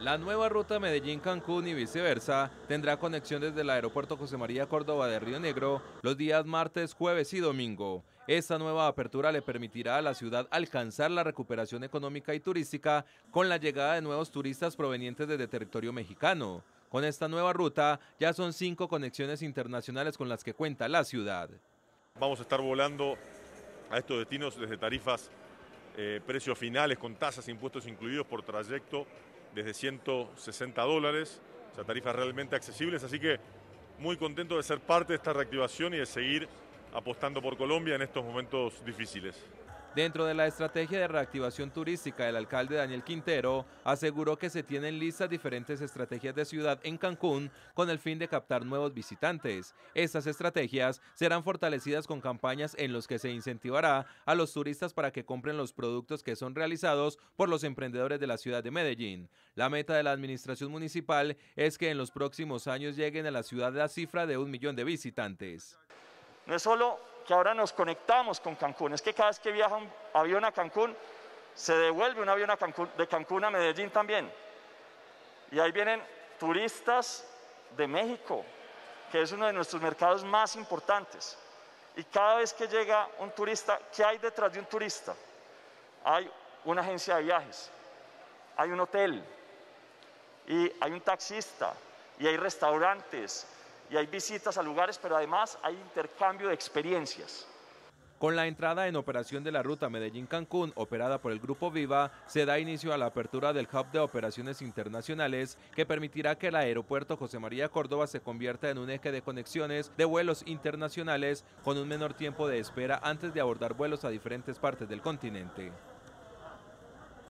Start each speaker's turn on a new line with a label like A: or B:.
A: La nueva ruta Medellín-Cancún y viceversa tendrá conexión desde el aeropuerto José María Córdoba de Río Negro los días martes, jueves y domingo. Esta nueva apertura le permitirá a la ciudad alcanzar la recuperación económica y turística con la llegada de nuevos turistas provenientes desde territorio mexicano. Con esta nueva ruta ya son cinco conexiones
B: internacionales con las que cuenta la ciudad. Vamos a estar volando a estos destinos desde tarifas, eh, precios finales con tasas, impuestos incluidos por trayecto desde 160 dólares, o sea, tarifas realmente accesibles, así que muy contento de ser parte de esta reactivación y de seguir apostando por Colombia en estos momentos difíciles. Dentro de la estrategia de reactivación turística, el alcalde Daniel Quintero aseguró
A: que se tienen listas diferentes estrategias de ciudad en Cancún con el fin de captar nuevos visitantes. Estas estrategias serán fortalecidas con campañas en los que se incentivará a los turistas para que compren los productos que son realizados por los emprendedores de la ciudad de Medellín. La meta de la administración municipal es que en los próximos años lleguen a la ciudad la cifra de un millón de visitantes.
C: No es solo que ahora nos conectamos con Cancún. Es que cada vez que viaja un avión a Cancún, se devuelve un avión de Cancún a Medellín también. Y ahí vienen turistas de México, que es uno de nuestros mercados más importantes. Y cada vez que llega un turista, ¿qué hay detrás de un turista? Hay una agencia de viajes, hay un hotel, y hay un taxista, y hay restaurantes, y hay visitas a lugares, pero además hay intercambio de experiencias.
A: Con la entrada en operación de la ruta Medellín-Cancún, operada por el Grupo Viva, se da inicio a la apertura del Hub de Operaciones Internacionales, que permitirá que el aeropuerto José María Córdoba se convierta en un eje de conexiones de vuelos internacionales con un menor tiempo de espera antes de abordar vuelos a diferentes partes del continente.